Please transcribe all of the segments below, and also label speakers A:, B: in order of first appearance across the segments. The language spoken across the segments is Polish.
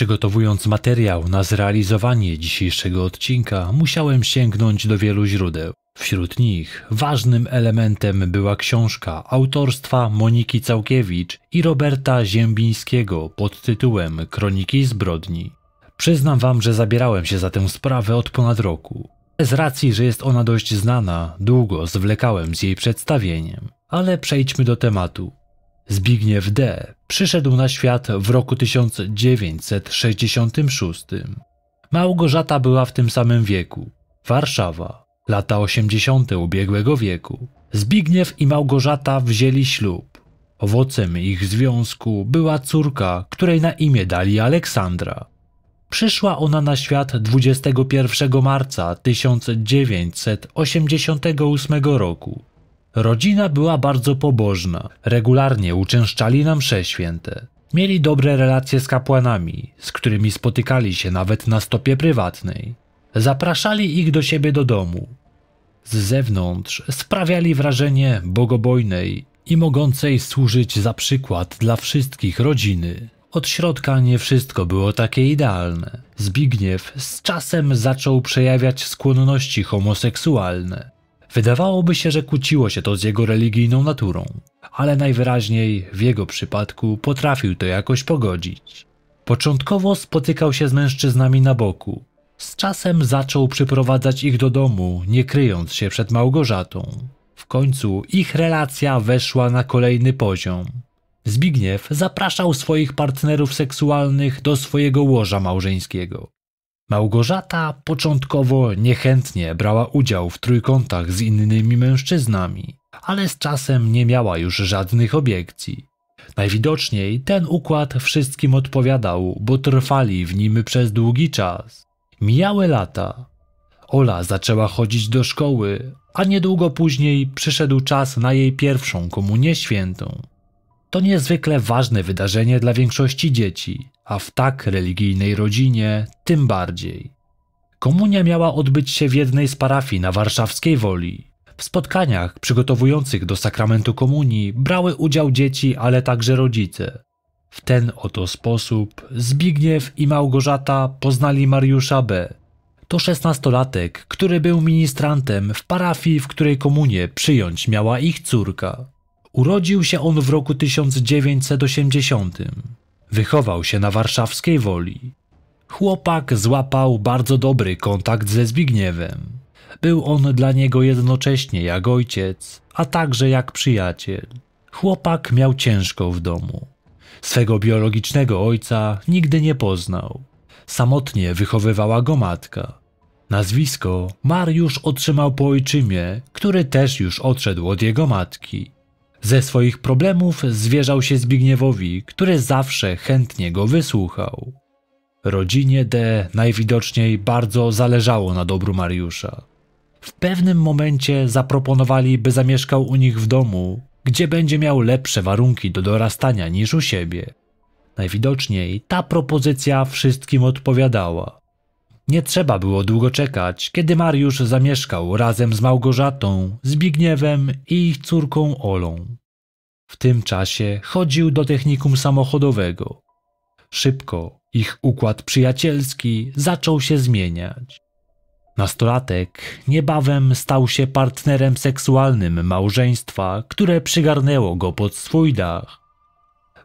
A: Przygotowując materiał na zrealizowanie dzisiejszego odcinka, musiałem sięgnąć do wielu źródeł. Wśród nich ważnym elementem była książka autorstwa Moniki Całkiewicz i Roberta Ziębińskiego pod tytułem Kroniki zbrodni. Przyznam wam, że zabierałem się za tę sprawę od ponad roku. Z racji, że jest ona dość znana, długo zwlekałem z jej przedstawieniem. Ale przejdźmy do tematu. Zbigniew D. przyszedł na świat w roku 1966. Małgorzata była w tym samym wieku. Warszawa, lata 80. ubiegłego wieku. Zbigniew i Małgorzata wzięli ślub. Owocem ich związku była córka, której na imię dali Aleksandra. Przyszła ona na świat 21 marca 1988 roku Rodzina była bardzo pobożna, regularnie uczęszczali na msze święte. Mieli dobre relacje z kapłanami, z którymi spotykali się nawet na stopie prywatnej. Zapraszali ich do siebie do domu. Z zewnątrz sprawiali wrażenie bogobojnej i mogącej służyć za przykład dla wszystkich rodziny. Od środka nie wszystko było takie idealne. Zbigniew z czasem zaczął przejawiać skłonności homoseksualne. Wydawałoby się, że kłóciło się to z jego religijną naturą, ale najwyraźniej w jego przypadku potrafił to jakoś pogodzić. Początkowo spotykał się z mężczyznami na boku. Z czasem zaczął przyprowadzać ich do domu, nie kryjąc się przed Małgorzatą. W końcu ich relacja weszła na kolejny poziom. Zbigniew zapraszał swoich partnerów seksualnych do swojego łoża małżeńskiego. Małgorzata początkowo niechętnie brała udział w trójkątach z innymi mężczyznami, ale z czasem nie miała już żadnych obiekcji. Najwidoczniej ten układ wszystkim odpowiadał, bo trwali w nim przez długi czas. Mijały lata. Ola zaczęła chodzić do szkoły, a niedługo później przyszedł czas na jej pierwszą komunię świętą. To niezwykle ważne wydarzenie dla większości dzieci a w tak religijnej rodzinie tym bardziej. Komunia miała odbyć się w jednej z parafii na warszawskiej woli. W spotkaniach przygotowujących do sakramentu komunii brały udział dzieci, ale także rodzice. W ten oto sposób Zbigniew i Małgorzata poznali Mariusza B. To szesnastolatek, który był ministrantem w parafii, w której komunię przyjąć miała ich córka. Urodził się on w roku 1980. Wychował się na warszawskiej woli. Chłopak złapał bardzo dobry kontakt ze Zbigniewem. Był on dla niego jednocześnie jak ojciec, a także jak przyjaciel. Chłopak miał ciężko w domu. Swego biologicznego ojca nigdy nie poznał. Samotnie wychowywała go matka. Nazwisko Mariusz otrzymał po ojczymie, który też już odszedł od jego matki. Ze swoich problemów zwierzał się Zbigniewowi, który zawsze chętnie go wysłuchał. Rodzinie D najwidoczniej bardzo zależało na dobru Mariusza. W pewnym momencie zaproponowali, by zamieszkał u nich w domu, gdzie będzie miał lepsze warunki do dorastania niż u siebie. Najwidoczniej ta propozycja wszystkim odpowiadała. Nie trzeba było długo czekać, kiedy Mariusz zamieszkał razem z Małgorzatą, Zbigniewem i ich córką Olą. W tym czasie chodził do technikum samochodowego. Szybko ich układ przyjacielski zaczął się zmieniać. Nastolatek niebawem stał się partnerem seksualnym małżeństwa, które przygarnęło go pod swój dach.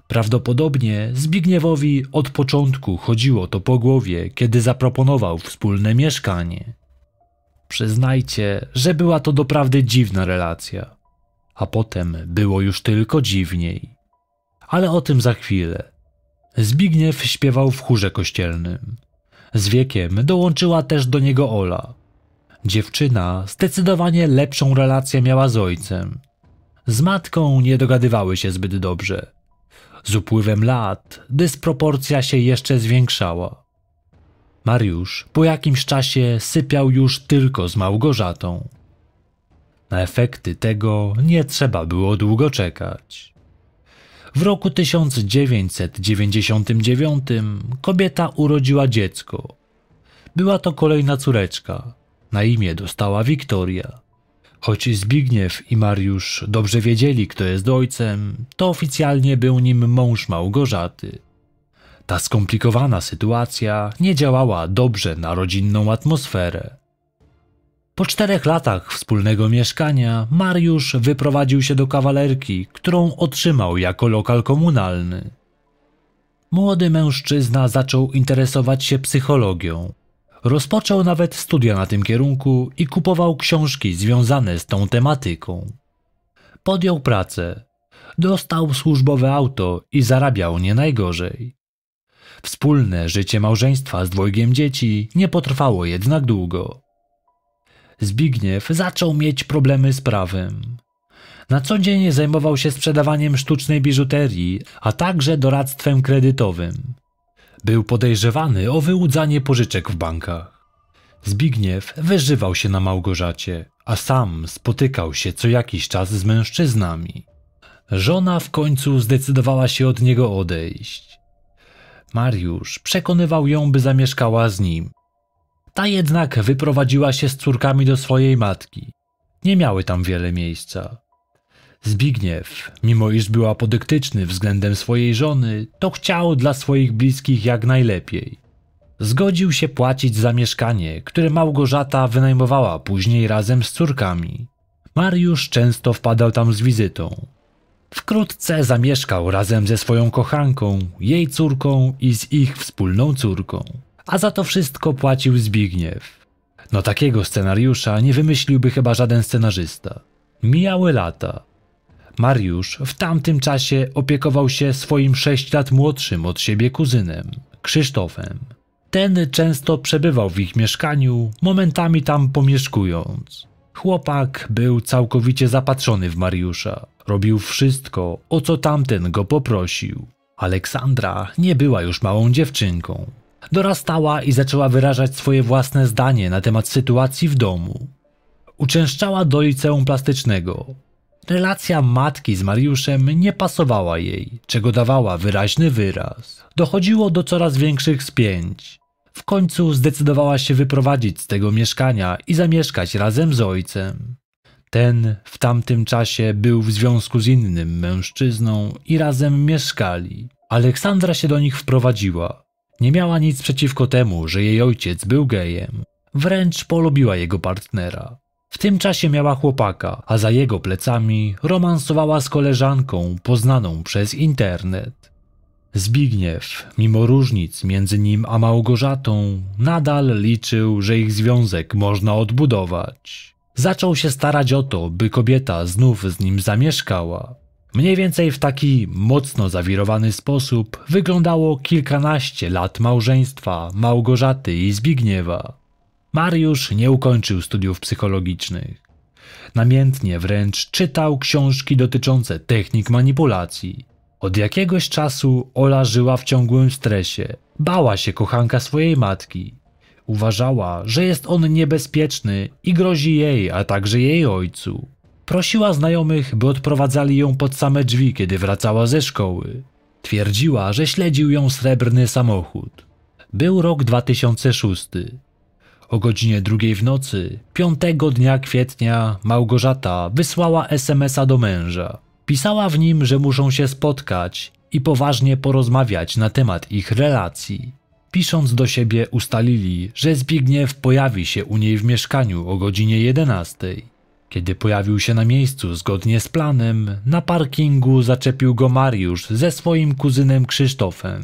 A: Prawdopodobnie Zbigniewowi od początku chodziło to po głowie, kiedy zaproponował wspólne mieszkanie. Przyznajcie, że była to doprawdy dziwna relacja. A potem było już tylko dziwniej. Ale o tym za chwilę. Zbigniew śpiewał w chórze kościelnym. Z wiekiem dołączyła też do niego Ola. Dziewczyna zdecydowanie lepszą relację miała z ojcem. Z matką nie dogadywały się zbyt dobrze. Z upływem lat dysproporcja się jeszcze zwiększała. Mariusz po jakimś czasie sypiał już tylko z Małgorzatą. Na efekty tego nie trzeba było długo czekać. W roku 1999 kobieta urodziła dziecko. Była to kolejna córeczka. Na imię dostała Wiktoria. Choć Zbigniew i Mariusz dobrze wiedzieli, kto jest ojcem, to oficjalnie był nim mąż Małgorzaty. Ta skomplikowana sytuacja nie działała dobrze na rodzinną atmosferę. Po czterech latach wspólnego mieszkania Mariusz wyprowadził się do kawalerki, którą otrzymał jako lokal komunalny. Młody mężczyzna zaczął interesować się psychologią, Rozpoczął nawet studia na tym kierunku i kupował książki związane z tą tematyką. Podjął pracę, dostał służbowe auto i zarabiał nie najgorzej. Wspólne życie małżeństwa z dwojgiem dzieci nie potrwało jednak długo. Zbigniew zaczął mieć problemy z prawem. Na co dzień zajmował się sprzedawaniem sztucznej biżuterii, a także doradztwem kredytowym. Był podejrzewany o wyłudzanie pożyczek w bankach. Zbigniew wyżywał się na Małgorzacie, a sam spotykał się co jakiś czas z mężczyznami. Żona w końcu zdecydowała się od niego odejść. Mariusz przekonywał ją, by zamieszkała z nim. Ta jednak wyprowadziła się z córkami do swojej matki. Nie miały tam wiele miejsca. Zbigniew, mimo iż był apodyktyczny względem swojej żony, to chciał dla swoich bliskich jak najlepiej. Zgodził się płacić za mieszkanie, które Małgorzata wynajmowała później razem z córkami. Mariusz często wpadał tam z wizytą. Wkrótce zamieszkał razem ze swoją kochanką, jej córką i z ich wspólną córką. A za to wszystko płacił Zbigniew. No takiego scenariusza nie wymyśliłby chyba żaden scenarzysta. Mijały lata. Mariusz w tamtym czasie opiekował się swoim 6 lat młodszym od siebie kuzynem, Krzysztofem. Ten często przebywał w ich mieszkaniu, momentami tam pomieszkując. Chłopak był całkowicie zapatrzony w Mariusza. Robił wszystko, o co tamten go poprosił. Aleksandra nie była już małą dziewczynką. Dorastała i zaczęła wyrażać swoje własne zdanie na temat sytuacji w domu. Uczęszczała do liceum plastycznego. Relacja matki z Mariuszem nie pasowała jej, czego dawała wyraźny wyraz. Dochodziło do coraz większych spięć. W końcu zdecydowała się wyprowadzić z tego mieszkania i zamieszkać razem z ojcem. Ten w tamtym czasie był w związku z innym mężczyzną i razem mieszkali. Aleksandra się do nich wprowadziła. Nie miała nic przeciwko temu, że jej ojciec był gejem. Wręcz polubiła jego partnera. W tym czasie miała chłopaka, a za jego plecami romansowała z koleżanką poznaną przez internet. Zbigniew, mimo różnic między nim a Małgorzatą, nadal liczył, że ich związek można odbudować. Zaczął się starać o to, by kobieta znów z nim zamieszkała. Mniej więcej w taki mocno zawirowany sposób wyglądało kilkanaście lat małżeństwa Małgorzaty i Zbigniewa. Mariusz nie ukończył studiów psychologicznych. Namiętnie wręcz czytał książki dotyczące technik manipulacji. Od jakiegoś czasu Ola żyła w ciągłym stresie. Bała się kochanka swojej matki. Uważała, że jest on niebezpieczny i grozi jej, a także jej ojcu. Prosiła znajomych, by odprowadzali ją pod same drzwi, kiedy wracała ze szkoły. Twierdziła, że śledził ją srebrny samochód. Był rok 2006. O godzinie drugiej w nocy, piątego dnia kwietnia, Małgorzata wysłała SMS-a do męża. Pisała w nim, że muszą się spotkać i poważnie porozmawiać na temat ich relacji. Pisząc do siebie ustalili, że Zbigniew pojawi się u niej w mieszkaniu o godzinie 11. Kiedy pojawił się na miejscu zgodnie z planem, na parkingu zaczepił go Mariusz ze swoim kuzynem Krzysztofem.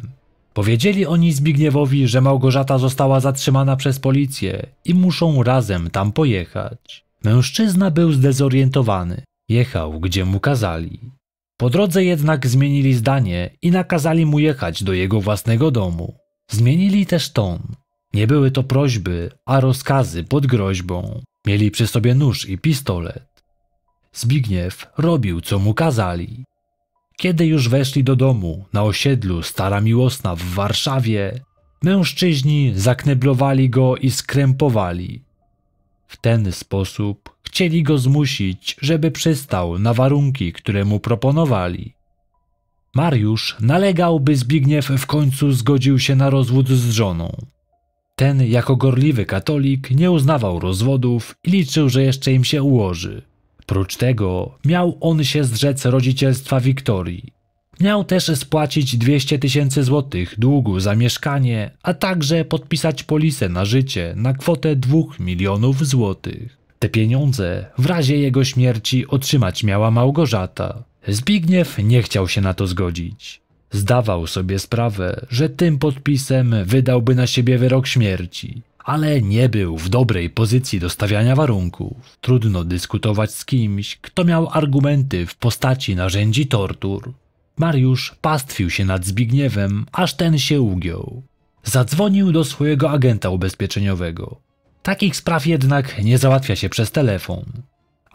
A: Powiedzieli oni Zbigniewowi, że Małgorzata została zatrzymana przez policję i muszą razem tam pojechać. Mężczyzna był zdezorientowany. Jechał, gdzie mu kazali. Po drodze jednak zmienili zdanie i nakazali mu jechać do jego własnego domu. Zmienili też ton. Nie były to prośby, a rozkazy pod groźbą. Mieli przy sobie nóż i pistolet. Zbigniew robił, co mu kazali. Kiedy już weszli do domu na osiedlu Stara Miłosna w Warszawie, mężczyźni zakneblowali go i skrępowali. W ten sposób chcieli go zmusić, żeby przystał na warunki, które mu proponowali. Mariusz nalegał, by Zbigniew w końcu zgodził się na rozwód z żoną. Ten, jako gorliwy katolik, nie uznawał rozwodów i liczył, że jeszcze im się ułoży. Prócz tego miał on się zrzec rodzicielstwa Wiktorii. Miał też spłacić 200 tysięcy złotych długu za mieszkanie, a także podpisać polisę na życie na kwotę 2 milionów złotych. Te pieniądze w razie jego śmierci otrzymać miała Małgorzata. Zbigniew nie chciał się na to zgodzić. Zdawał sobie sprawę, że tym podpisem wydałby na siebie wyrok śmierci ale nie był w dobrej pozycji do stawiania warunków. Trudno dyskutować z kimś, kto miał argumenty w postaci narzędzi tortur. Mariusz pastwił się nad Zbigniewem, aż ten się ugiął. Zadzwonił do swojego agenta ubezpieczeniowego. Takich spraw jednak nie załatwia się przez telefon.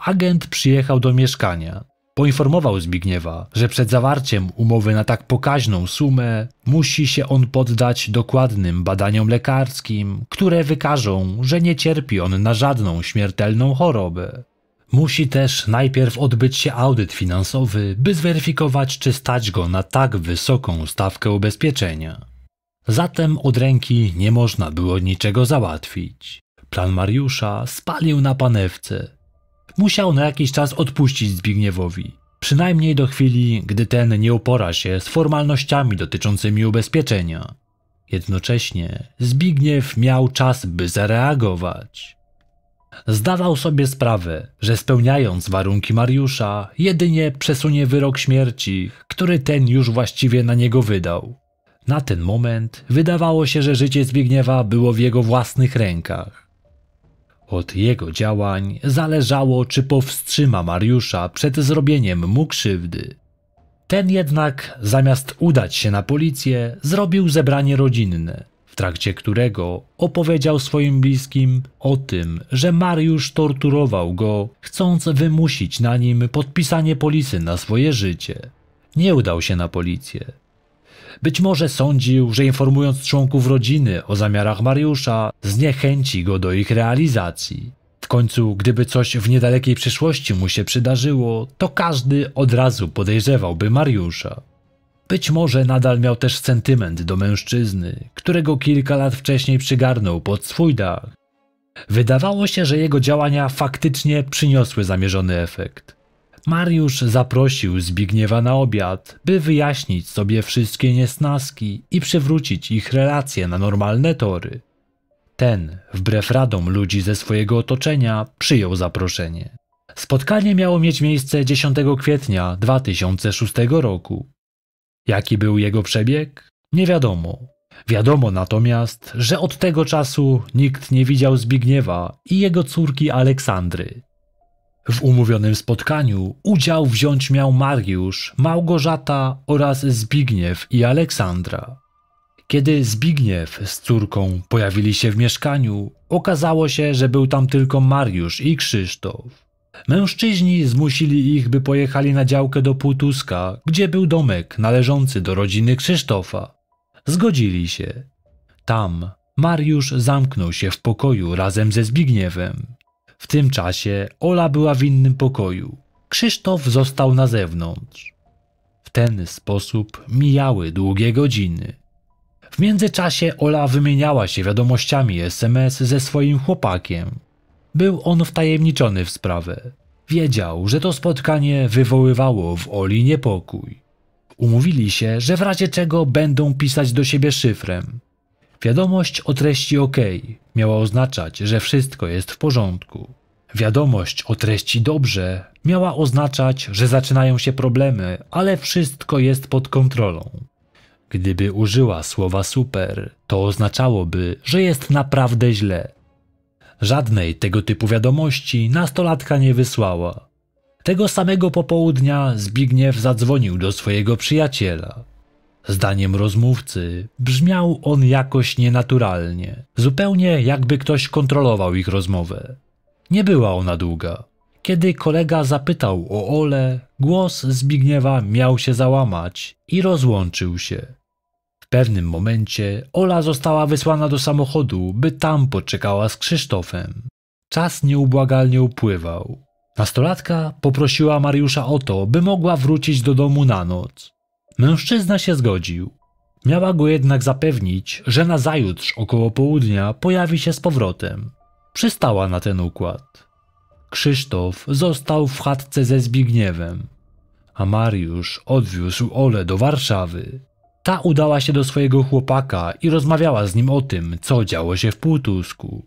A: Agent przyjechał do mieszkania, poinformował Zbigniewa, że przed zawarciem umowy na tak pokaźną sumę musi się on poddać dokładnym badaniom lekarskim, które wykażą, że nie cierpi on na żadną śmiertelną chorobę. Musi też najpierw odbyć się audyt finansowy, by zweryfikować, czy stać go na tak wysoką stawkę ubezpieczenia. Zatem od ręki nie można było niczego załatwić. Plan Mariusza spalił na panewce, musiał na jakiś czas odpuścić Zbigniewowi. Przynajmniej do chwili, gdy ten nie upora się z formalnościami dotyczącymi ubezpieczenia. Jednocześnie Zbigniew miał czas, by zareagować. Zdawał sobie sprawę, że spełniając warunki Mariusza, jedynie przesunie wyrok śmierci, który ten już właściwie na niego wydał. Na ten moment wydawało się, że życie Zbigniewa było w jego własnych rękach. Od jego działań zależało, czy powstrzyma Mariusza przed zrobieniem mu krzywdy. Ten jednak, zamiast udać się na policję, zrobił zebranie rodzinne, w trakcie którego opowiedział swoim bliskim o tym, że Mariusz torturował go, chcąc wymusić na nim podpisanie polisy na swoje życie. Nie udał się na policję. Być może sądził, że informując członków rodziny o zamiarach Mariusza, zniechęci go do ich realizacji. W końcu, gdyby coś w niedalekiej przyszłości mu się przydarzyło, to każdy od razu podejrzewałby Mariusza. Być może nadal miał też sentyment do mężczyzny, którego kilka lat wcześniej przygarnął pod swój dach. Wydawało się, że jego działania faktycznie przyniosły zamierzony efekt. Mariusz zaprosił Zbigniewa na obiad, by wyjaśnić sobie wszystkie niesnaski i przywrócić ich relacje na normalne tory. Ten, wbrew radom ludzi ze swojego otoczenia, przyjął zaproszenie. Spotkanie miało mieć miejsce 10 kwietnia 2006 roku. Jaki był jego przebieg? Nie wiadomo. Wiadomo natomiast, że od tego czasu nikt nie widział Zbigniewa i jego córki Aleksandry. W umówionym spotkaniu udział wziąć miał Mariusz, Małgorzata oraz Zbigniew i Aleksandra. Kiedy Zbigniew z córką pojawili się w mieszkaniu, okazało się, że był tam tylko Mariusz i Krzysztof. Mężczyźni zmusili ich, by pojechali na działkę do Półtuska, gdzie był domek należący do rodziny Krzysztofa. Zgodzili się. Tam Mariusz zamknął się w pokoju razem ze Zbigniewem. W tym czasie Ola była w innym pokoju. Krzysztof został na zewnątrz. W ten sposób mijały długie godziny. W międzyczasie Ola wymieniała się wiadomościami SMS ze swoim chłopakiem. Był on wtajemniczony w sprawę. Wiedział, że to spotkanie wywoływało w Oli niepokój. Umówili się, że w razie czego będą pisać do siebie szyfrem. Wiadomość o treści OK miała oznaczać, że wszystko jest w porządku. Wiadomość o treści dobrze miała oznaczać, że zaczynają się problemy, ale wszystko jest pod kontrolą. Gdyby użyła słowa super, to oznaczałoby, że jest naprawdę źle. Żadnej tego typu wiadomości nastolatka nie wysłała. Tego samego popołudnia Zbigniew zadzwonił do swojego przyjaciela. Zdaniem rozmówcy brzmiał on jakoś nienaturalnie, zupełnie jakby ktoś kontrolował ich rozmowę. Nie była ona długa. Kiedy kolega zapytał o Ole, głos Zbigniewa miał się załamać i rozłączył się. W pewnym momencie Ola została wysłana do samochodu, by tam poczekała z Krzysztofem. Czas nieubłagalnie upływał. Nastolatka poprosiła Mariusza o to, by mogła wrócić do domu na noc. Mężczyzna się zgodził. Miała go jednak zapewnić, że nazajutrz około południa pojawi się z powrotem. Przystała na ten układ. Krzysztof został w chatce ze Zbigniewem, a Mariusz odwiózł Ole do Warszawy. Ta udała się do swojego chłopaka i rozmawiała z nim o tym, co działo się w Półtusku.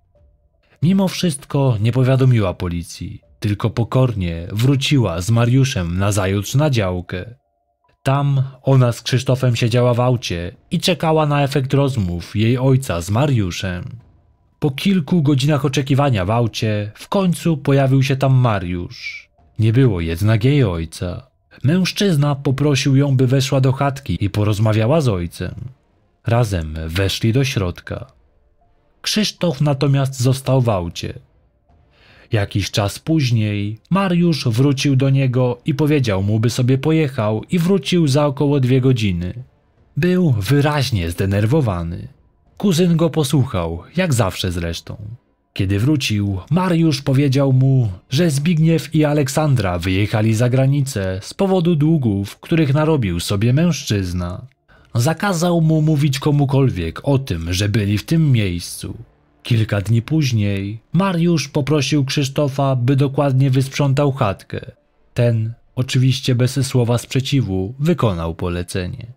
A: Mimo wszystko nie powiadomiła policji, tylko pokornie wróciła z Mariuszem nazajutrz na działkę. Tam ona z Krzysztofem siedziała w aucie i czekała na efekt rozmów jej ojca z Mariuszem. Po kilku godzinach oczekiwania w aucie w końcu pojawił się tam Mariusz. Nie było jednak jej ojca. Mężczyzna poprosił ją, by weszła do chatki i porozmawiała z ojcem. Razem weszli do środka. Krzysztof natomiast został w aucie. Jakiś czas później Mariusz wrócił do niego i powiedział mu, by sobie pojechał i wrócił za około dwie godziny. Był wyraźnie zdenerwowany. Kuzyn go posłuchał, jak zawsze zresztą. Kiedy wrócił, Mariusz powiedział mu, że Zbigniew i Aleksandra wyjechali za granicę z powodu długów, których narobił sobie mężczyzna. Zakazał mu mówić komukolwiek o tym, że byli w tym miejscu. Kilka dni później Mariusz poprosił Krzysztofa, by dokładnie wysprzątał chatkę. Ten, oczywiście bez słowa sprzeciwu, wykonał polecenie.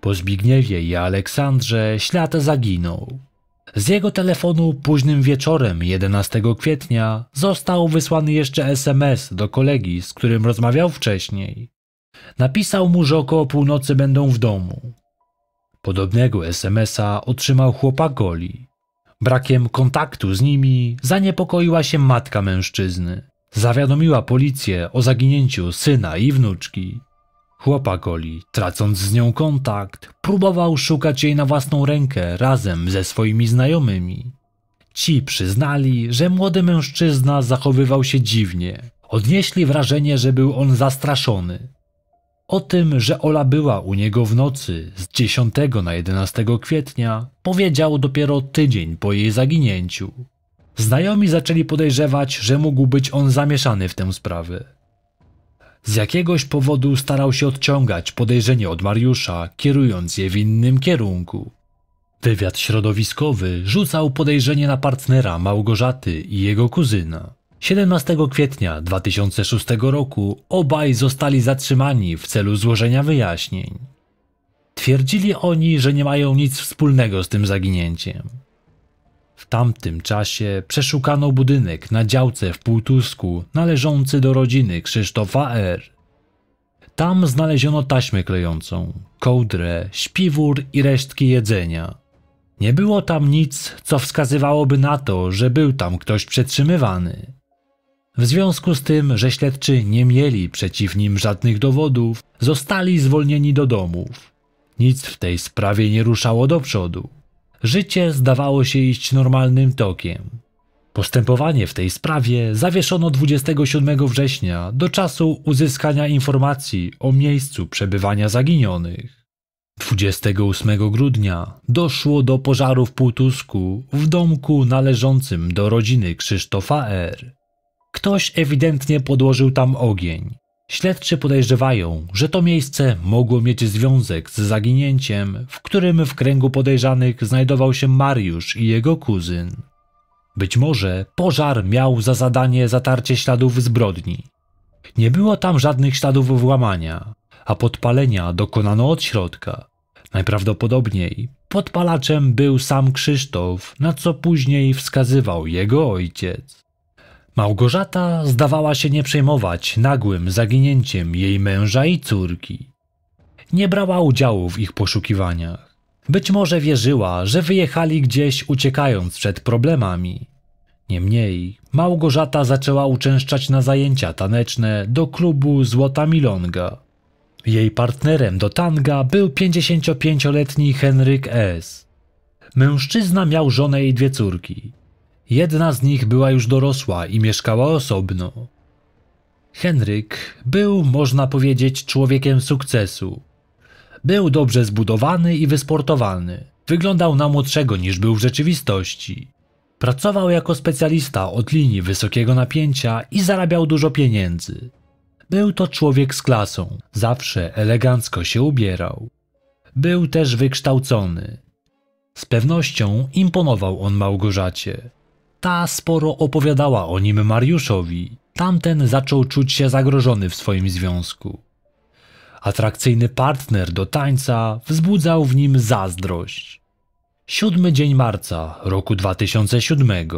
A: Po Zbigniewie i Aleksandrze ślad zaginął. Z jego telefonu późnym wieczorem 11 kwietnia został wysłany jeszcze SMS do kolegi, z którym rozmawiał wcześniej. Napisał mu, że około północy będą w domu. Podobnego SMS-a otrzymał chłopak Goli. Brakiem kontaktu z nimi zaniepokoiła się matka mężczyzny. Zawiadomiła policję o zaginięciu syna i wnuczki. Chłopak Oli, tracąc z nią kontakt, próbował szukać jej na własną rękę razem ze swoimi znajomymi. Ci przyznali, że młody mężczyzna zachowywał się dziwnie. Odnieśli wrażenie, że był on zastraszony. O tym, że Ola była u niego w nocy z 10 na 11 kwietnia, powiedział dopiero tydzień po jej zaginięciu. Znajomi zaczęli podejrzewać, że mógł być on zamieszany w tę sprawę. Z jakiegoś powodu starał się odciągać podejrzenie od Mariusza, kierując je w innym kierunku. Wywiad środowiskowy rzucał podejrzenie na partnera Małgorzaty i jego kuzyna. 17 kwietnia 2006 roku obaj zostali zatrzymani w celu złożenia wyjaśnień. Twierdzili oni, że nie mają nic wspólnego z tym zaginięciem. W tamtym czasie przeszukano budynek na działce w Półtusku należący do rodziny Krzysztofa R. Tam znaleziono taśmę klejącą, kołdrę, śpiwór i resztki jedzenia. Nie było tam nic, co wskazywałoby na to, że był tam ktoś przetrzymywany. W związku z tym, że śledczy nie mieli przeciw nim żadnych dowodów, zostali zwolnieni do domów. Nic w tej sprawie nie ruszało do przodu. Życie zdawało się iść normalnym tokiem. Postępowanie w tej sprawie zawieszono 27 września do czasu uzyskania informacji o miejscu przebywania zaginionych. 28 grudnia doszło do pożaru w Półtusku w domku należącym do rodziny Krzysztofa R. Ktoś ewidentnie podłożył tam ogień. Śledczy podejrzewają, że to miejsce mogło mieć związek z zaginięciem, w którym w kręgu podejrzanych znajdował się Mariusz i jego kuzyn. Być może pożar miał za zadanie zatarcie śladów zbrodni. Nie było tam żadnych śladów włamania, a podpalenia dokonano od środka. Najprawdopodobniej podpalaczem był sam Krzysztof, na co później wskazywał jego ojciec. Małgorzata zdawała się nie przejmować nagłym zaginięciem jej męża i córki. Nie brała udziału w ich poszukiwaniach. Być może wierzyła, że wyjechali gdzieś uciekając przed problemami. Niemniej, Małgorzata zaczęła uczęszczać na zajęcia taneczne do klubu Złota Milonga. Jej partnerem do tanga był 55-letni Henryk S. Mężczyzna miał żonę i dwie córki. Jedna z nich była już dorosła i mieszkała osobno. Henryk był, można powiedzieć, człowiekiem sukcesu. Był dobrze zbudowany i wysportowany. Wyglądał na młodszego niż był w rzeczywistości. Pracował jako specjalista od linii wysokiego napięcia i zarabiał dużo pieniędzy. Był to człowiek z klasą, zawsze elegancko się ubierał. Był też wykształcony. Z pewnością imponował on Małgorzacie. Ta sporo opowiadała o nim Mariuszowi. Tamten zaczął czuć się zagrożony w swoim związku. Atrakcyjny partner do tańca wzbudzał w nim zazdrość. Siódmy dzień marca roku 2007.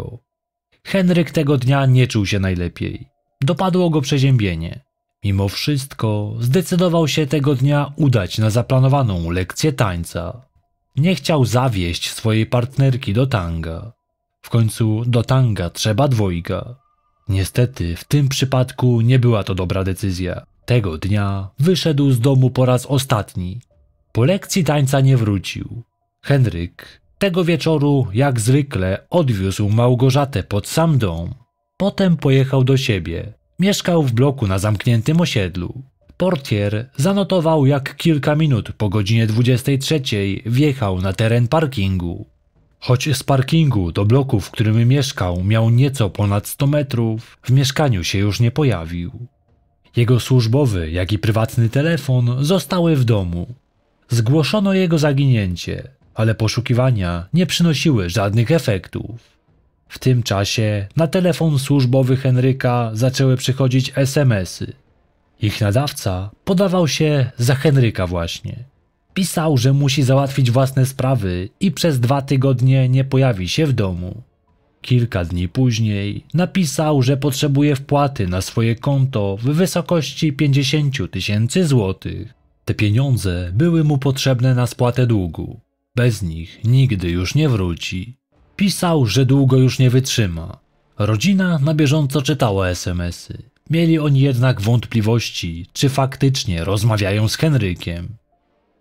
A: Henryk tego dnia nie czuł się najlepiej. Dopadło go przeziębienie. Mimo wszystko zdecydował się tego dnia udać na zaplanowaną lekcję tańca. Nie chciał zawieść swojej partnerki do tanga. W końcu do tanga trzeba dwojga. Niestety, w tym przypadku nie była to dobra decyzja. Tego dnia wyszedł z domu po raz ostatni. Po lekcji tańca nie wrócił. Henryk tego wieczoru, jak zwykle, odwiózł Małgorzatę pod sam dom. Potem pojechał do siebie. Mieszkał w bloku na zamkniętym osiedlu. Portier zanotował, jak kilka minut po godzinie 23 wjechał na teren parkingu. Choć z parkingu do bloku, w którym mieszkał, miał nieco ponad 100 metrów, w mieszkaniu się już nie pojawił. Jego służbowy, jak i prywatny telefon zostały w domu. Zgłoszono jego zaginięcie, ale poszukiwania nie przynosiły żadnych efektów. W tym czasie na telefon służbowy Henryka zaczęły przychodzić SMS-y. Ich nadawca podawał się za Henryka właśnie. Pisał, że musi załatwić własne sprawy i przez dwa tygodnie nie pojawi się w domu. Kilka dni później napisał, że potrzebuje wpłaty na swoje konto w wysokości 50 tysięcy złotych. Te pieniądze były mu potrzebne na spłatę długu. Bez nich nigdy już nie wróci. Pisał, że długo już nie wytrzyma. Rodzina na bieżąco czytała SMSy. Mieli oni jednak wątpliwości, czy faktycznie rozmawiają z Henrykiem.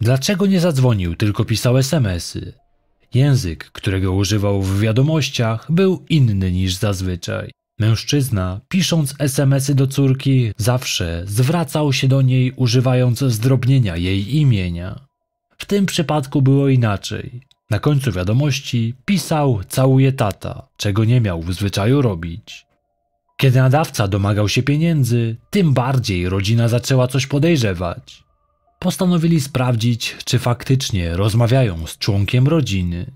A: Dlaczego nie zadzwonił, tylko pisał SMSy? Język, którego używał w wiadomościach, był inny niż zazwyczaj. Mężczyzna, pisząc SMSy do córki, zawsze zwracał się do niej używając zdrobnienia jej imienia. W tym przypadku było inaczej. Na końcu wiadomości pisał całuje tata, czego nie miał w zwyczaju robić. Kiedy nadawca domagał się pieniędzy, tym bardziej rodzina zaczęła coś podejrzewać postanowili sprawdzić, czy faktycznie rozmawiają z członkiem rodziny.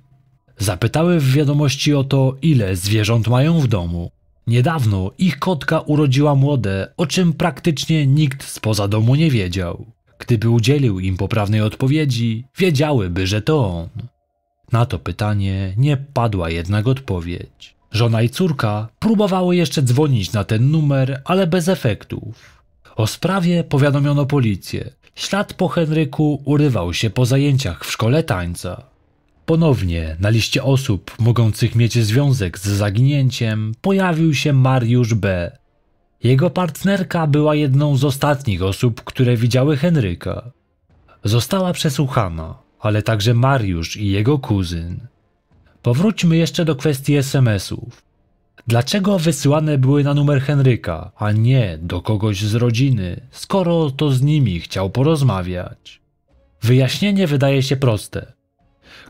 A: Zapytały w wiadomości o to, ile zwierząt mają w domu. Niedawno ich kotka urodziła młode, o czym praktycznie nikt spoza domu nie wiedział. Gdyby udzielił im poprawnej odpowiedzi, wiedziałyby, że to on. Na to pytanie nie padła jednak odpowiedź. Żona i córka próbowały jeszcze dzwonić na ten numer, ale bez efektów. O sprawie powiadomiono policję, Ślad po Henryku urywał się po zajęciach w szkole tańca. Ponownie na liście osób mogących mieć związek z zaginięciem pojawił się Mariusz B. Jego partnerka była jedną z ostatnich osób, które widziały Henryka. Została przesłuchana, ale także Mariusz i jego kuzyn. Powróćmy jeszcze do kwestii SMS-ów. Dlaczego wysyłane były na numer Henryka, a nie do kogoś z rodziny, skoro to z nimi chciał porozmawiać? Wyjaśnienie wydaje się proste.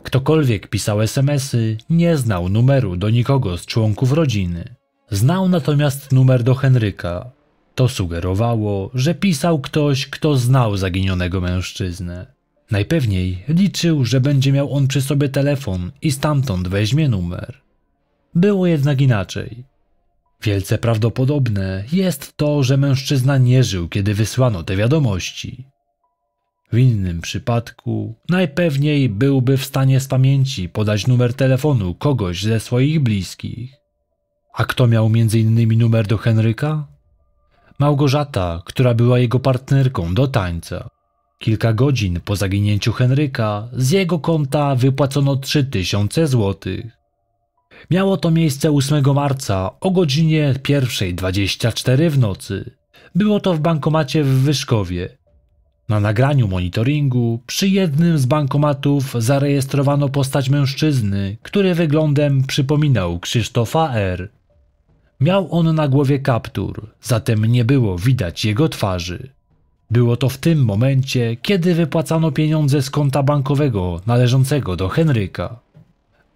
A: Ktokolwiek pisał SMSy, nie znał numeru do nikogo z członków rodziny. Znał natomiast numer do Henryka. To sugerowało, że pisał ktoś, kto znał zaginionego mężczyznę. Najpewniej liczył, że będzie miał on przy sobie telefon i stamtąd weźmie numer. Było jednak inaczej. Wielce prawdopodobne jest to, że mężczyzna nie żył, kiedy wysłano te wiadomości. W innym przypadku najpewniej byłby w stanie z pamięci podać numer telefonu kogoś ze swoich bliskich. A kto miał m.in. numer do Henryka? Małgorzata, która była jego partnerką do tańca. Kilka godzin po zaginięciu Henryka z jego konta wypłacono 3000 złotych. Miało to miejsce 8 marca o godzinie 1.24 w nocy. Było to w bankomacie w Wyszkowie. Na nagraniu monitoringu przy jednym z bankomatów zarejestrowano postać mężczyzny, który wyglądem przypominał Krzysztofa R. Miał on na głowie kaptur, zatem nie było widać jego twarzy. Było to w tym momencie, kiedy wypłacano pieniądze z konta bankowego należącego do Henryka.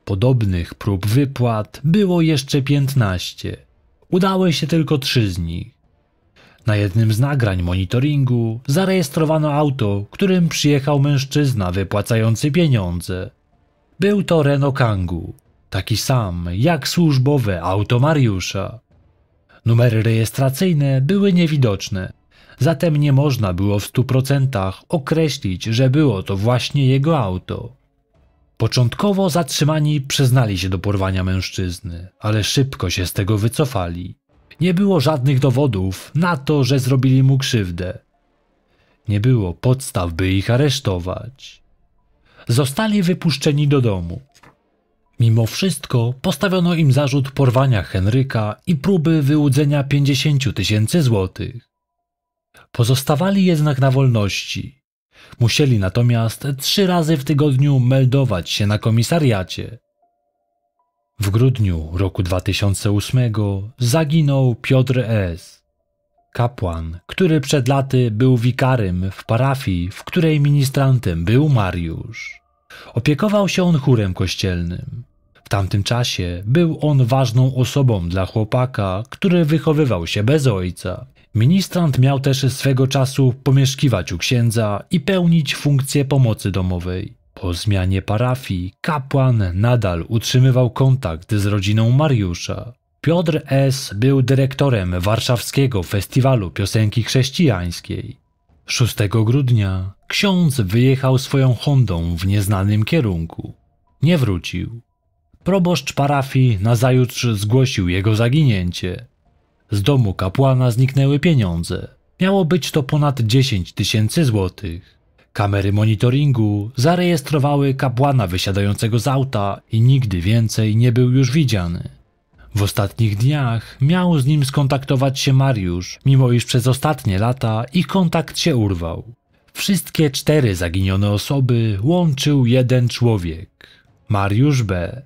A: Podobnych prób wypłat było jeszcze 15. Udały się tylko trzy z nich. Na jednym z nagrań monitoringu zarejestrowano auto, którym przyjechał mężczyzna wypłacający pieniądze. Był to Renault Kangoo, taki sam jak służbowe auto Mariusza. Numery rejestracyjne były niewidoczne, zatem nie można było w 100% określić, że było to właśnie jego auto. Początkowo zatrzymani przyznali się do porwania mężczyzny, ale szybko się z tego wycofali. Nie było żadnych dowodów na to, że zrobili mu krzywdę. Nie było podstaw, by ich aresztować. Zostali wypuszczeni do domu. Mimo wszystko postawiono im zarzut porwania Henryka i próby wyłudzenia 50 tysięcy złotych. Pozostawali jednak na wolności. Musieli natomiast trzy razy w tygodniu meldować się na komisariacie. W grudniu roku 2008 zaginął Piotr S., kapłan, który przed laty był wikarym w parafii, w której ministrantem był Mariusz. Opiekował się on chórem kościelnym. W tamtym czasie był on ważną osobą dla chłopaka, który wychowywał się bez ojca. Ministrant miał też swego czasu pomieszkiwać u księdza i pełnić funkcję pomocy domowej. Po zmianie parafii kapłan nadal utrzymywał kontakt z rodziną Mariusza. Piotr S. był dyrektorem warszawskiego festiwalu piosenki chrześcijańskiej. 6 grudnia ksiądz wyjechał swoją hondą w nieznanym kierunku. Nie wrócił. Proboszcz parafii nazajutrz zgłosił jego zaginięcie. Z domu kapłana zniknęły pieniądze. Miało być to ponad 10 tysięcy złotych. Kamery monitoringu zarejestrowały kapłana wysiadającego z auta i nigdy więcej nie był już widziany. W ostatnich dniach miał z nim skontaktować się Mariusz, mimo iż przez ostatnie lata ich kontakt się urwał. Wszystkie cztery zaginione osoby łączył jeden człowiek Mariusz B.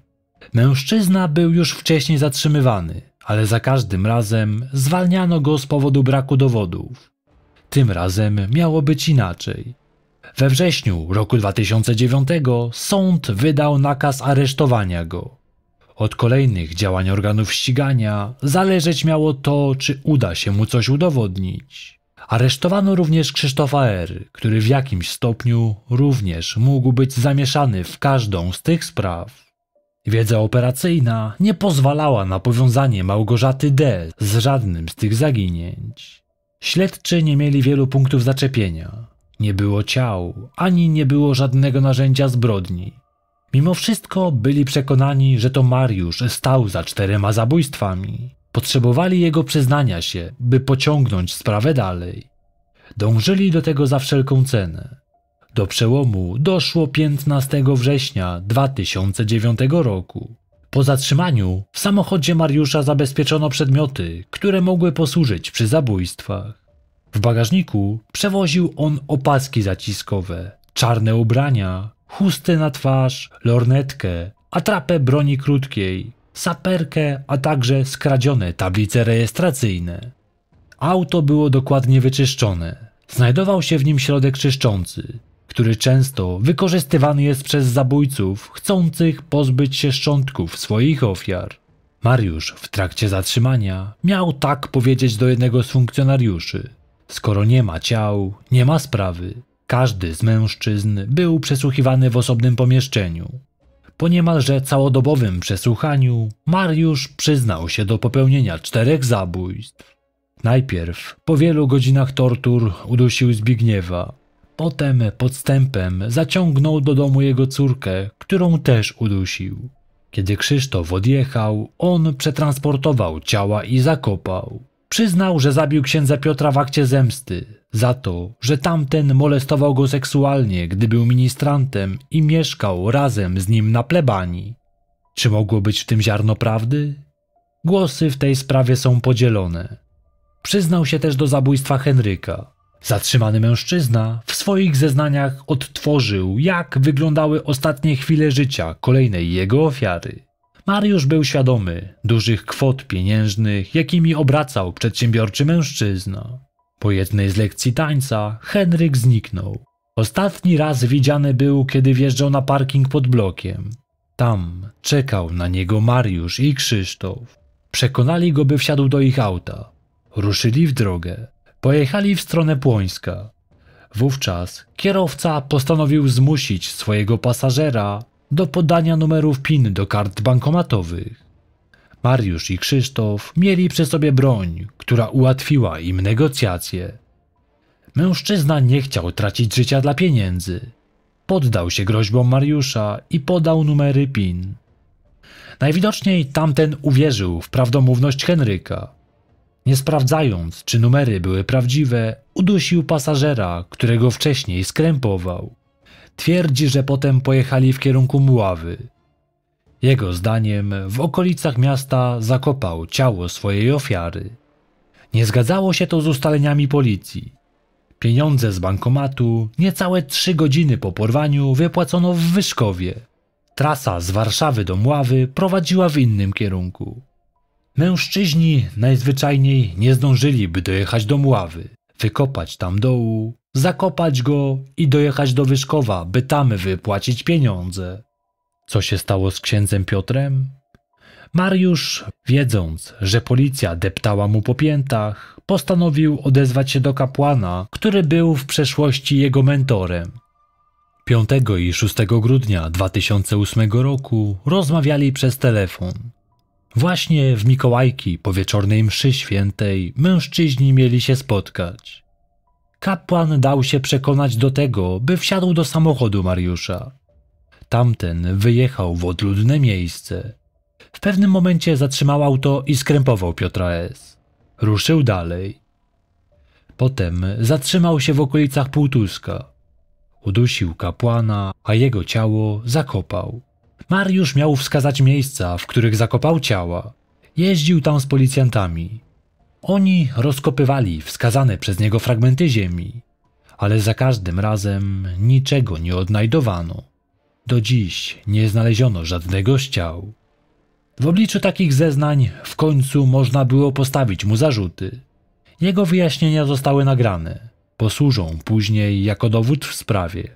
A: Mężczyzna był już wcześniej zatrzymywany ale za każdym razem zwalniano go z powodu braku dowodów. Tym razem miało być inaczej. We wrześniu roku 2009 sąd wydał nakaz aresztowania go. Od kolejnych działań organów ścigania zależeć miało to, czy uda się mu coś udowodnić. Aresztowano również Krzysztofa R., który w jakimś stopniu również mógł być zamieszany w każdą z tych spraw. Wiedza operacyjna nie pozwalała na powiązanie Małgorzaty D z żadnym z tych zaginięć. Śledczy nie mieli wielu punktów zaczepienia. Nie było ciał, ani nie było żadnego narzędzia zbrodni. Mimo wszystko byli przekonani, że to Mariusz stał za czterema zabójstwami. Potrzebowali jego przyznania się, by pociągnąć sprawę dalej. Dążyli do tego za wszelką cenę. Do przełomu doszło 15 września 2009 roku. Po zatrzymaniu w samochodzie Mariusza zabezpieczono przedmioty, które mogły posłużyć przy zabójstwach. W bagażniku przewoził on opaski zaciskowe, czarne ubrania, chustę na twarz, lornetkę, atrapę broni krótkiej, saperkę, a także skradzione tablice rejestracyjne. Auto było dokładnie wyczyszczone. Znajdował się w nim środek czyszczący, który często wykorzystywany jest przez zabójców chcących pozbyć się szczątków swoich ofiar. Mariusz w trakcie zatrzymania miał tak powiedzieć do jednego z funkcjonariuszy. Skoro nie ma ciał, nie ma sprawy. Każdy z mężczyzn był przesłuchiwany w osobnym pomieszczeniu. Po niemalże całodobowym przesłuchaniu Mariusz przyznał się do popełnienia czterech zabójstw. Najpierw, po wielu godzinach tortur, udusił Zbigniewa, Potem podstępem zaciągnął do domu jego córkę, którą też udusił. Kiedy Krzysztof odjechał, on przetransportował ciała i zakopał. Przyznał, że zabił księdza Piotra w akcie zemsty, za to, że tamten molestował go seksualnie, gdy był ministrantem i mieszkał razem z nim na plebanii. Czy mogło być w tym ziarno prawdy? Głosy w tej sprawie są podzielone. Przyznał się też do zabójstwa Henryka. Zatrzymany mężczyzna w swoich zeznaniach odtworzył, jak wyglądały ostatnie chwile życia kolejnej jego ofiary. Mariusz był świadomy dużych kwot pieniężnych, jakimi obracał przedsiębiorczy mężczyzna. Po jednej z lekcji tańca Henryk zniknął. Ostatni raz widziany był, kiedy wjeżdżał na parking pod blokiem. Tam czekał na niego Mariusz i Krzysztof. Przekonali go, by wsiadł do ich auta. Ruszyli w drogę. Pojechali w stronę Płońska. Wówczas kierowca postanowił zmusić swojego pasażera do podania numerów PIN do kart bankomatowych. Mariusz i Krzysztof mieli przy sobie broń, która ułatwiła im negocjacje. Mężczyzna nie chciał tracić życia dla pieniędzy. Poddał się groźbom Mariusza i podał numery PIN. Najwidoczniej tamten uwierzył w prawdomówność Henryka nie sprawdzając, czy numery były prawdziwe, udusił pasażera, którego wcześniej skrępował. Twierdzi, że potem pojechali w kierunku Muławy. Jego zdaniem w okolicach miasta zakopał ciało swojej ofiary. Nie zgadzało się to z ustaleniami policji. Pieniądze z bankomatu niecałe trzy godziny po porwaniu wypłacono w Wyszkowie. Trasa z Warszawy do Mławy prowadziła w innym kierunku. Mężczyźni najzwyczajniej nie zdążyliby dojechać do Mławy, wykopać tam dołu, zakopać go i dojechać do Wyszkowa, by tam wypłacić pieniądze. Co się stało z księdzem Piotrem? Mariusz, wiedząc, że policja deptała mu po piętach, postanowił odezwać się do kapłana, który był w przeszłości jego mentorem. 5 i 6 grudnia 2008 roku rozmawiali przez telefon. Właśnie w Mikołajki po wieczornej mszy świętej mężczyźni mieli się spotkać. Kapłan dał się przekonać do tego, by wsiadł do samochodu Mariusza. Tamten wyjechał w odludne miejsce. W pewnym momencie zatrzymał auto i skrępował Piotra S. Ruszył dalej. Potem zatrzymał się w okolicach Półtuska. Udusił kapłana, a jego ciało zakopał. Mariusz miał wskazać miejsca, w których zakopał ciała. Jeździł tam z policjantami. Oni rozkopywali wskazane przez niego fragmenty ziemi, ale za każdym razem niczego nie odnajdowano. Do dziś nie znaleziono żadnego z ciał. W obliczu takich zeznań w końcu można było postawić mu zarzuty. Jego wyjaśnienia zostały nagrane, posłużą później jako dowód w sprawie.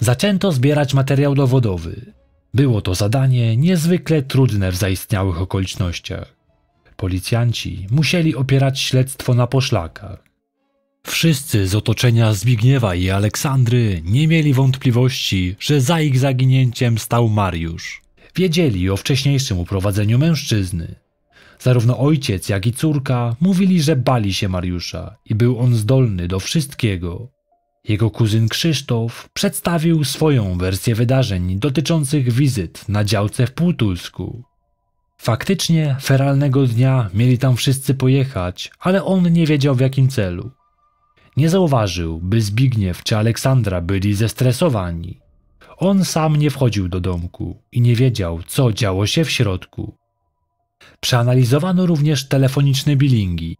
A: Zaczęto zbierać materiał dowodowy. Było to zadanie niezwykle trudne w zaistniałych okolicznościach. Policjanci musieli opierać śledztwo na poszlakach. Wszyscy z otoczenia Zbigniewa i Aleksandry nie mieli wątpliwości, że za ich zaginięciem stał Mariusz. Wiedzieli o wcześniejszym uprowadzeniu mężczyzny. Zarówno ojciec, jak i córka mówili, że bali się Mariusza i był on zdolny do wszystkiego. Jego kuzyn Krzysztof przedstawił swoją wersję wydarzeń dotyczących wizyt na działce w Półtulsku. Faktycznie feralnego dnia mieli tam wszyscy pojechać, ale on nie wiedział w jakim celu. Nie zauważył, by Zbigniew czy Aleksandra byli zestresowani. On sam nie wchodził do domku i nie wiedział, co działo się w środku. Przeanalizowano również telefoniczne bilingi,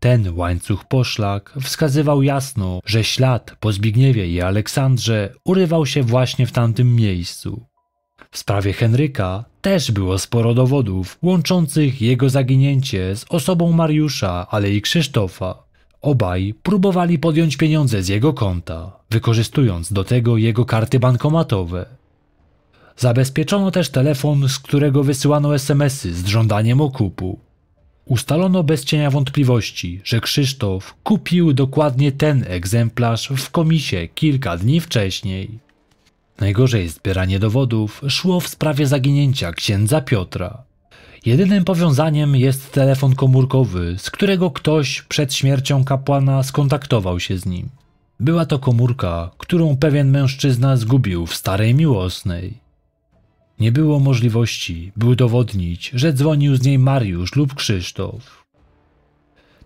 A: ten łańcuch poszlak wskazywał jasno, że ślad po Zbigniewie i Aleksandrze urywał się właśnie w tamtym miejscu. W sprawie Henryka też było sporo dowodów łączących jego zaginięcie z osobą Mariusza, ale i Krzysztofa. Obaj próbowali podjąć pieniądze z jego konta, wykorzystując do tego jego karty bankomatowe. Zabezpieczono też telefon, z którego wysyłano SMSy z żądaniem okupu. Ustalono bez cienia wątpliwości, że Krzysztof kupił dokładnie ten egzemplarz w komisie kilka dni wcześniej. Najgorzej zbieranie dowodów szło w sprawie zaginięcia księdza Piotra. Jedynym powiązaniem jest telefon komórkowy, z którego ktoś przed śmiercią kapłana skontaktował się z nim. Była to komórka, którą pewien mężczyzna zgubił w starej miłosnej. Nie było możliwości, by udowodnić, że dzwonił z niej Mariusz lub Krzysztof.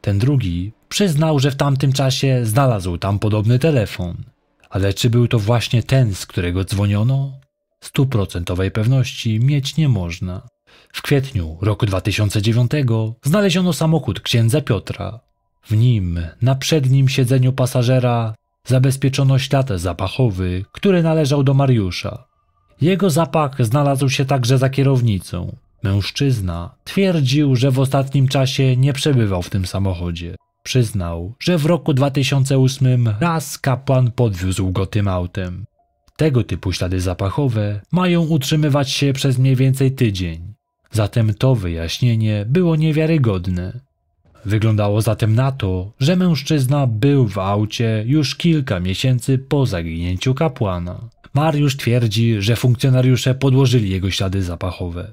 A: Ten drugi przyznał, że w tamtym czasie znalazł tam podobny telefon, ale czy był to właśnie ten, z którego dzwoniono? Stuprocentowej pewności mieć nie można. W kwietniu roku 2009 znaleziono samochód księdza Piotra. W nim, na przednim siedzeniu pasażera, zabezpieczono ślad zapachowy, który należał do Mariusza. Jego zapach znalazł się także za kierownicą. Mężczyzna twierdził, że w ostatnim czasie nie przebywał w tym samochodzie. Przyznał, że w roku 2008 raz kapłan podwiózł go tym autem. Tego typu ślady zapachowe mają utrzymywać się przez mniej więcej tydzień. Zatem to wyjaśnienie było niewiarygodne. Wyglądało zatem na to, że mężczyzna był w aucie już kilka miesięcy po zaginięciu kapłana. Mariusz twierdzi, że funkcjonariusze podłożyli jego ślady zapachowe.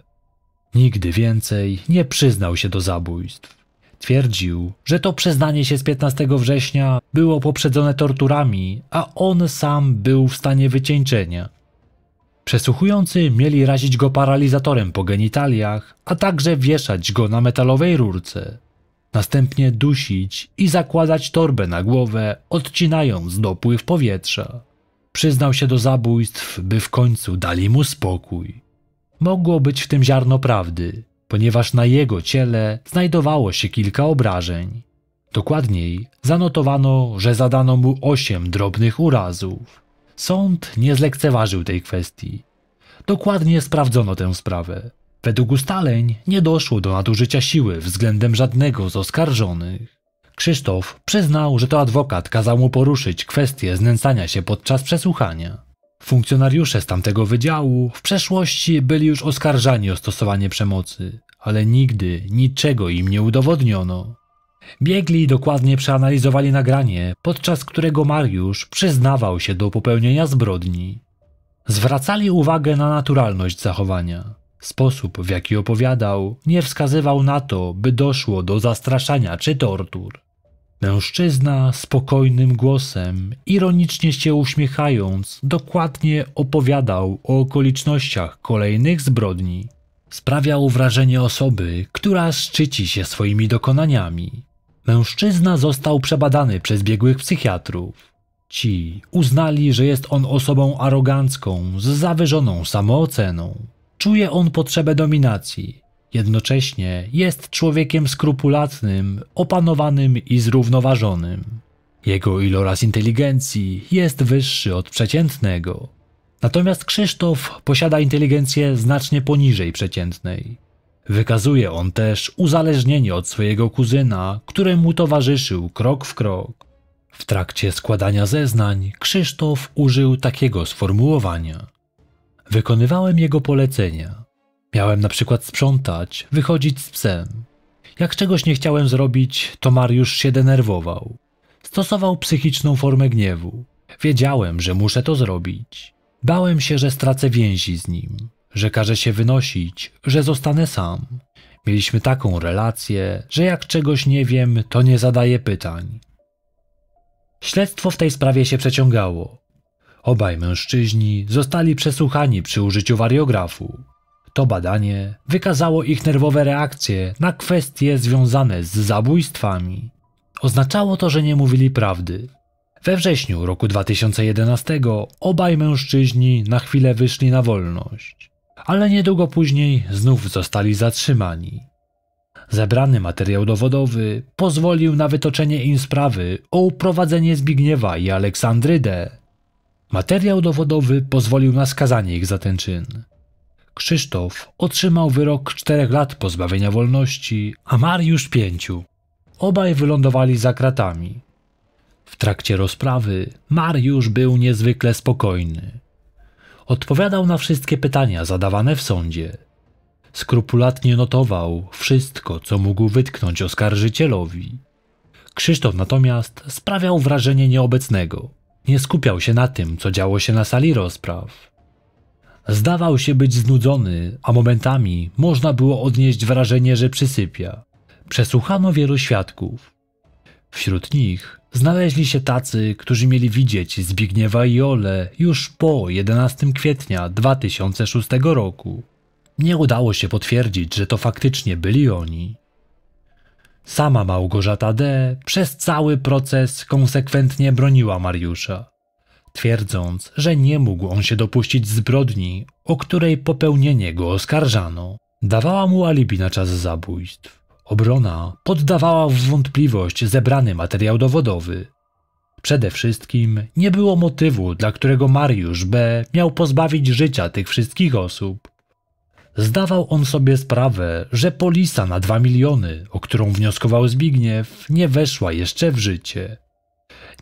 A: Nigdy więcej nie przyznał się do zabójstw. Twierdził, że to przyznanie się z 15 września było poprzedzone torturami, a on sam był w stanie wycieńczenia. Przesłuchujący mieli razić go paralizatorem po genitaliach, a także wieszać go na metalowej rurce. Następnie dusić i zakładać torbę na głowę, odcinając dopływ powietrza. Przyznał się do zabójstw, by w końcu dali mu spokój. Mogło być w tym ziarno prawdy, ponieważ na jego ciele znajdowało się kilka obrażeń. Dokładniej zanotowano, że zadano mu osiem drobnych urazów. Sąd nie zlekceważył tej kwestii. Dokładnie sprawdzono tę sprawę. Według ustaleń nie doszło do nadużycia siły względem żadnego z oskarżonych. Krzysztof przyznał, że to adwokat kazał mu poruszyć kwestię znęcania się podczas przesłuchania. Funkcjonariusze z tamtego wydziału w przeszłości byli już oskarżani o stosowanie przemocy, ale nigdy niczego im nie udowodniono. Biegli dokładnie przeanalizowali nagranie, podczas którego Mariusz przyznawał się do popełnienia zbrodni. Zwracali uwagę na naturalność zachowania. Sposób, w jaki opowiadał, nie wskazywał na to, by doszło do zastraszania czy tortur. Mężczyzna spokojnym głosem, ironicznie się uśmiechając, dokładnie opowiadał o okolicznościach kolejnych zbrodni. Sprawiał wrażenie osoby, która szczyci się swoimi dokonaniami. Mężczyzna został przebadany przez biegłych psychiatrów. Ci uznali, że jest on osobą arogancką, z zawyżoną samooceną. Czuje on potrzebę dominacji, Jednocześnie jest człowiekiem skrupulatnym, opanowanym i zrównoważonym. Jego iloraz inteligencji jest wyższy od przeciętnego. Natomiast Krzysztof posiada inteligencję znacznie poniżej przeciętnej. Wykazuje on też uzależnienie od swojego kuzyna, któremu towarzyszył krok w krok. W trakcie składania zeznań Krzysztof użył takiego sformułowania: Wykonywałem jego polecenia. Miałem na przykład sprzątać, wychodzić z psem. Jak czegoś nie chciałem zrobić, to Mariusz się denerwował. Stosował psychiczną formę gniewu. Wiedziałem, że muszę to zrobić. Bałem się, że stracę więzi z nim, że każe się wynosić, że zostanę sam. Mieliśmy taką relację, że jak czegoś nie wiem, to nie zadaję pytań. Śledztwo w tej sprawie się przeciągało. Obaj mężczyźni zostali przesłuchani przy użyciu wariografu. To badanie wykazało ich nerwowe reakcje na kwestie związane z zabójstwami. Oznaczało to, że nie mówili prawdy. We wrześniu roku 2011 obaj mężczyźni na chwilę wyszli na wolność, ale niedługo później znów zostali zatrzymani. Zebrany materiał dowodowy pozwolił na wytoczenie im sprawy o uprowadzenie Zbigniewa i Aleksandry D. Materiał dowodowy pozwolił na skazanie ich za ten czyn. Krzysztof otrzymał wyrok czterech lat pozbawienia wolności, a Mariusz pięciu. Obaj wylądowali za kratami. W trakcie rozprawy Mariusz był niezwykle spokojny. Odpowiadał na wszystkie pytania zadawane w sądzie. Skrupulatnie notował wszystko, co mógł wytknąć oskarżycielowi. Krzysztof natomiast sprawiał wrażenie nieobecnego. Nie skupiał się na tym, co działo się na sali rozpraw. Zdawał się być znudzony, a momentami można było odnieść wrażenie, że przysypia. Przesłuchano wielu świadków. Wśród nich znaleźli się tacy, którzy mieli widzieć Zbigniewa i Ole już po 11 kwietnia 2006 roku. Nie udało się potwierdzić, że to faktycznie byli oni. Sama Małgorzata D. przez cały proces konsekwentnie broniła Mariusza twierdząc, że nie mógł on się dopuścić zbrodni, o której popełnienie go oskarżano. Dawała mu alibi na czas zabójstw. Obrona poddawała w wątpliwość zebrany materiał dowodowy. Przede wszystkim nie było motywu, dla którego Mariusz B. miał pozbawić życia tych wszystkich osób. Zdawał on sobie sprawę, że polisa na dwa miliony, o którą wnioskował Zbigniew, nie weszła jeszcze w życie.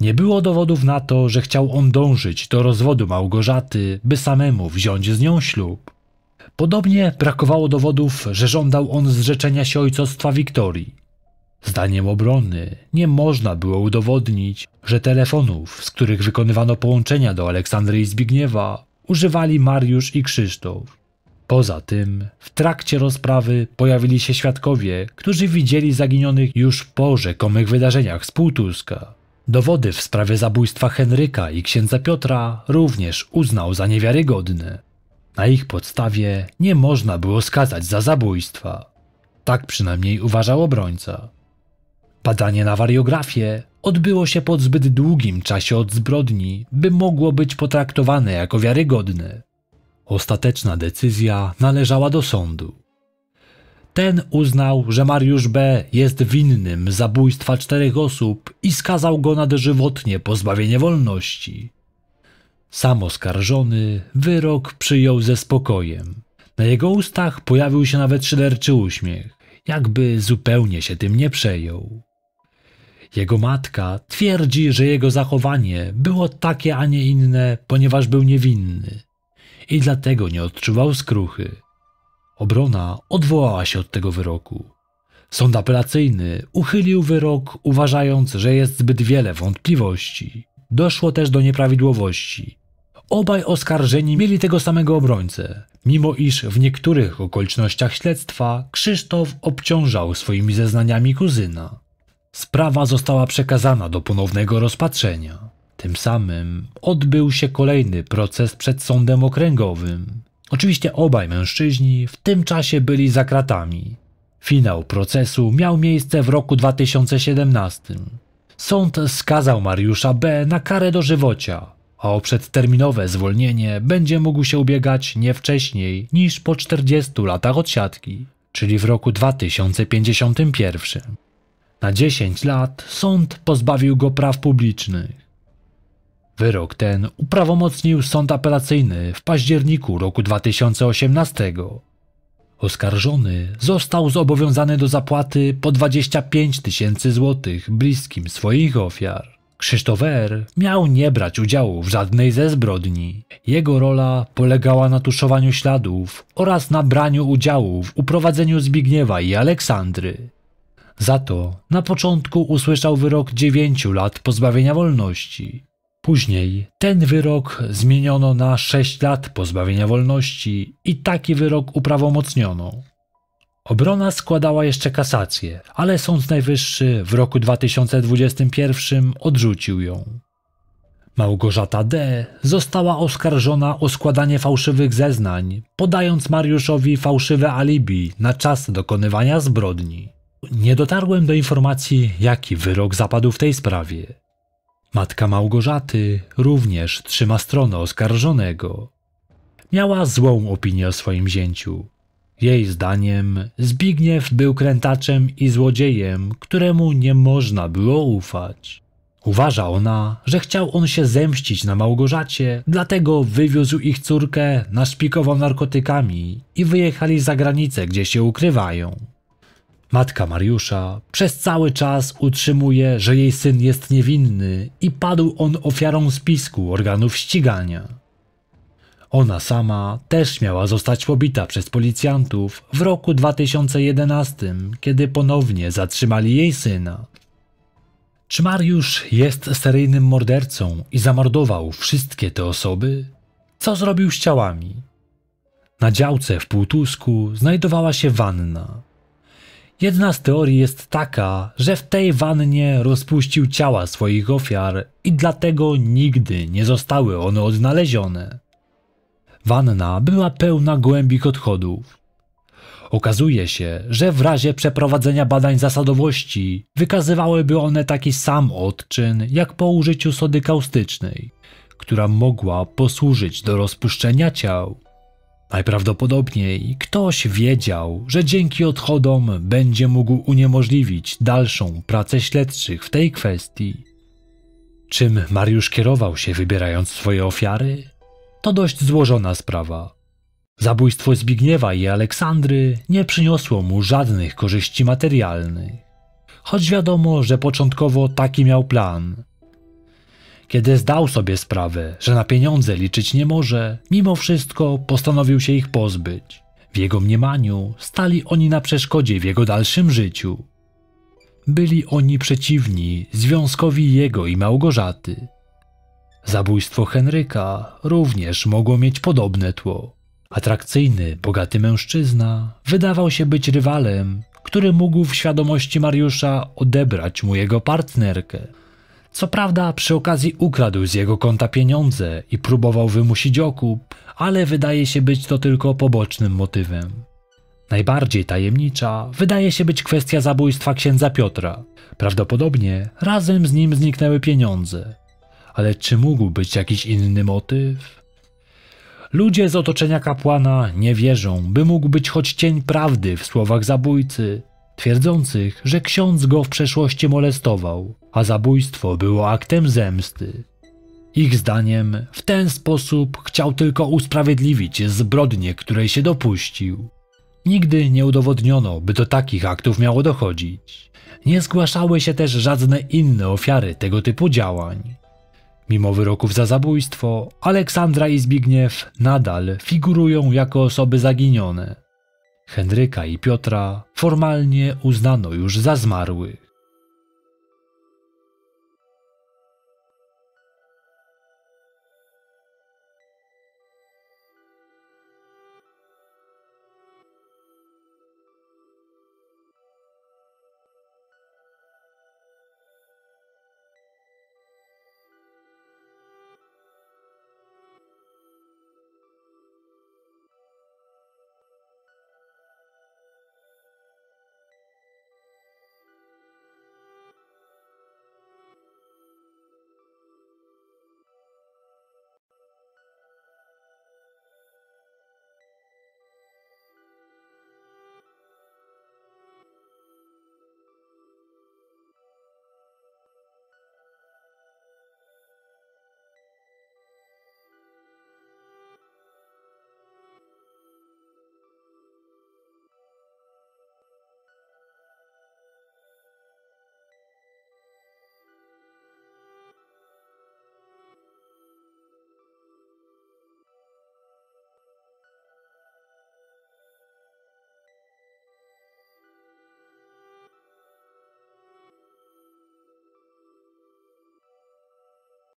A: Nie było dowodów na to, że chciał on dążyć do rozwodu Małgorzaty, by samemu wziąć z nią ślub. Podobnie brakowało dowodów, że żądał on zrzeczenia się ojcostwa Wiktorii. Zdaniem obrony nie można było udowodnić, że telefonów, z których wykonywano połączenia do Aleksandry i Zbigniewa, używali Mariusz i Krzysztof. Poza tym, w trakcie rozprawy pojawili się świadkowie, którzy widzieli zaginionych już po rzekomych wydarzeniach z Półtuska. Dowody w sprawie zabójstwa Henryka i księdza Piotra również uznał za niewiarygodne. Na ich podstawie nie można było skazać za zabójstwa. Tak przynajmniej uważał obrońca. Badanie na wariografię odbyło się po zbyt długim czasie od zbrodni, by mogło być potraktowane jako wiarygodne. Ostateczna decyzja należała do sądu. Ten uznał, że Mariusz B. jest winnym zabójstwa czterech osób i skazał go na dożywotnie pozbawienie wolności. Sam oskarżony wyrok przyjął ze spokojem. Na jego ustach pojawił się nawet szyderczy uśmiech, jakby zupełnie się tym nie przejął. Jego matka twierdzi, że jego zachowanie było takie, a nie inne, ponieważ był niewinny i dlatego nie odczuwał skruchy. Obrona odwołała się od tego wyroku. Sąd apelacyjny uchylił wyrok, uważając, że jest zbyt wiele wątpliwości. Doszło też do nieprawidłowości. Obaj oskarżeni mieli tego samego obrońcę, mimo iż w niektórych okolicznościach śledztwa Krzysztof obciążał swoimi zeznaniami kuzyna. Sprawa została przekazana do ponownego rozpatrzenia. Tym samym odbył się kolejny proces przed sądem okręgowym. Oczywiście obaj mężczyźni w tym czasie byli za kratami. Finał procesu miał miejsce w roku 2017. Sąd skazał Mariusza B. na karę dożywocia, a o przedterminowe zwolnienie będzie mógł się ubiegać nie wcześniej niż po 40 latach odsiadki, czyli w roku 2051. Na 10 lat sąd pozbawił go praw publicznych. Wyrok ten uprawomocnił sąd apelacyjny w październiku roku 2018. Oskarżony został zobowiązany do zapłaty po 25 tysięcy złotych bliskim swoich ofiar. Krzysztof R. miał nie brać udziału w żadnej ze zbrodni. Jego rola polegała na tuszowaniu śladów oraz na braniu udziału w uprowadzeniu Zbigniewa i Aleksandry. Za to na początku usłyszał wyrok 9 lat pozbawienia wolności, Później ten wyrok zmieniono na 6 lat pozbawienia wolności i taki wyrok uprawomocniono. Obrona składała jeszcze kasację, ale Sąd Najwyższy w roku 2021 odrzucił ją. Małgorzata D. została oskarżona o składanie fałszywych zeznań, podając Mariuszowi fałszywe alibi na czas dokonywania zbrodni. Nie dotarłem do informacji, jaki wyrok zapadł w tej sprawie. Matka Małgorzaty również trzyma stronę oskarżonego. Miała złą opinię o swoim zięciu. Jej zdaniem Zbigniew był krętaczem i złodziejem, któremu nie można było ufać. Uważa ona, że chciał on się zemścić na Małgorzacie, dlatego wywiózł ich córkę, naszpikował narkotykami i wyjechali za granicę, gdzie się ukrywają. Matka Mariusza przez cały czas utrzymuje, że jej syn jest niewinny i padł on ofiarą spisku organów ścigania. Ona sama też miała zostać pobita przez policjantów w roku 2011, kiedy ponownie zatrzymali jej syna. Czy Mariusz jest seryjnym mordercą i zamordował wszystkie te osoby? Co zrobił z ciałami? Na działce w Półtusku znajdowała się wanna. Jedna z teorii jest taka, że w tej wannie rozpuścił ciała swoich ofiar i dlatego nigdy nie zostały one odnalezione. Wanna była pełna głębik odchodów. Okazuje się, że w razie przeprowadzenia badań zasadowości wykazywałyby one taki sam odczyn jak po użyciu sody kaustycznej, która mogła posłużyć do rozpuszczenia ciał. Najprawdopodobniej ktoś wiedział, że dzięki odchodom będzie mógł uniemożliwić dalszą pracę śledczych w tej kwestii. Czym Mariusz kierował się wybierając swoje ofiary? To dość złożona sprawa. Zabójstwo Zbigniewa i Aleksandry nie przyniosło mu żadnych korzyści materialnych. Choć wiadomo, że początkowo taki miał plan, kiedy zdał sobie sprawę, że na pieniądze liczyć nie może, mimo wszystko postanowił się ich pozbyć. W jego mniemaniu stali oni na przeszkodzie w jego dalszym życiu. Byli oni przeciwni związkowi jego i Małgorzaty. Zabójstwo Henryka również mogło mieć podobne tło. Atrakcyjny, bogaty mężczyzna wydawał się być rywalem, który mógł w świadomości Mariusza odebrać mu jego partnerkę. Co prawda przy okazji ukradł z jego konta pieniądze i próbował wymusić okup, ale wydaje się być to tylko pobocznym motywem. Najbardziej tajemnicza wydaje się być kwestia zabójstwa księdza Piotra. Prawdopodobnie razem z nim zniknęły pieniądze. Ale czy mógł być jakiś inny motyw? Ludzie z otoczenia kapłana nie wierzą, by mógł być choć cień prawdy w słowach zabójcy, twierdzących, że ksiądz go w przeszłości molestował, a zabójstwo było aktem zemsty. Ich zdaniem w ten sposób chciał tylko usprawiedliwić zbrodnię, której się dopuścił. Nigdy nie udowodniono, by do takich aktów miało dochodzić. Nie zgłaszały się też żadne inne ofiary tego typu działań. Mimo wyroków za zabójstwo, Aleksandra i Zbigniew nadal figurują jako osoby zaginione. Henryka i Piotra formalnie uznano już za zmarłych.